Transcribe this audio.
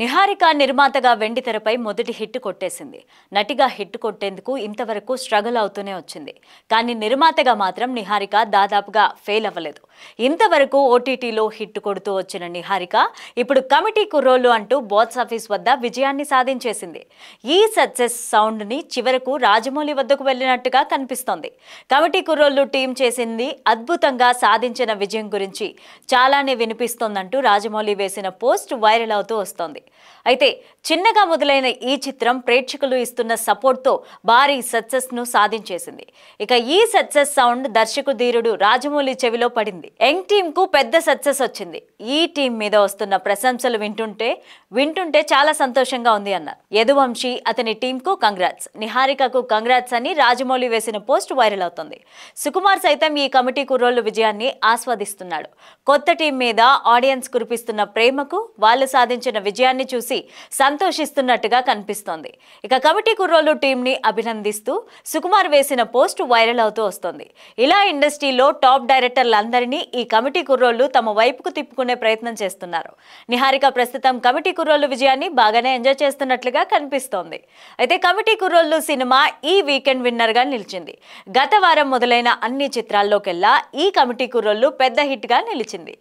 నిహారిక నిర్మాతగా వెండితెరపై మొదటి హిట్ కొట్టేసింది నటిగా హిట్ కొట్టేందుకు ఇంతవరకు స్ట్రగుల్ అవుతూనే వచ్చింది కానీ నిర్మాతగా మాత్రం నిహారిక దాదాపుగా ఫెయిల్ అవ్వలేదు ఇంతవరకు ఓటీటీలో హిట్ కొడుతూ వచ్చిన నిహారిక ఇప్పుడు కమిటీ కుర్రోలు అంటూ ఆఫీస్ వద్ద విజయాన్ని సాధించేసింది ఈ సక్సెస్ సౌండ్ని చివరకు రాజమౌళి వద్దకు వెళ్ళినట్టుగా కనిపిస్తోంది కమిటీ కుర్రోళ్ళు టీం చేసింది అద్భుతంగా సాధించిన విజయం గురించి చాలానే వినిపిస్తోందంటూ రాజమౌళి వేసిన పోస్ట్ వైరల్ అవుతూ వస్తోంది అయితే చిన్నగా మొదలైన ఈ చిత్రం ప్రేక్షకులు ఇస్తున్న సపోర్ట్తో భారీ సక్సెస్ను సాధించేసింది ఇక ఈ సక్సెస్ సౌండ్ దర్శకు ధీరుడు రాజమౌళి చెవిలో పడింది యంగ్ టీంకు పెద్ద సక్సెస్ వచ్చింది ఈ టీం మీద వస్తున్న ప్రశంసలు వింటుంటే వింటుంటే చాలా సంతోషంగా ఉంది అన్నారు యదువంశీ అతని టీంకు కంగ్రాట్స్ నిహారికకు కంగ్రాట్స్ అని రాజమౌళి వేసిన పోస్ట్ వైరల్ అవుతుంది సుకుమార్ సైతం ఈ కమిటీ కుర్రోళ్ళు విజయాన్ని ఆస్వాదిస్తున్నాడు కొత్త టీం మీద ఆడియన్స్ కురిపిస్తున్న ప్రేమకు వాళ్ళు సాధించిన విజయాన్ని విజయాన్ని చూసి సంతోషిస్తున్నట్టుగా కనిపిస్తోంది ఇక కమిటీ కుర్రోలు టీంని అభినందిస్తూ సుకుమార్ వేసిన పోస్ట్ వైరల్ అవుతూ వస్తోంది ఇలా ఇండస్ట్రీలో టాప్ డైరెక్టర్లందరినీ ఈ కమిటీ కుర్రోళ్లు తమ వైపుకు తిప్పుకునే ప్రయత్నం చేస్తున్నారు నిహారిక ప్రస్తుతం కమిటీ కుర్రోలు విజయాన్ని బాగానే ఎంజాయ్ చేస్తున్నట్లుగా కనిపిస్తోంది అయితే కమిటీ కుర్రోళ్ళు సినిమా ఈ వీకెండ్ విన్నర్గా నిలిచింది గత వారం మొదలైన అన్ని చిత్రాల్లోకెల్లా ఈ కమిటీ కుర్రోళ్ళు పెద్ద హిట్గా నిలిచింది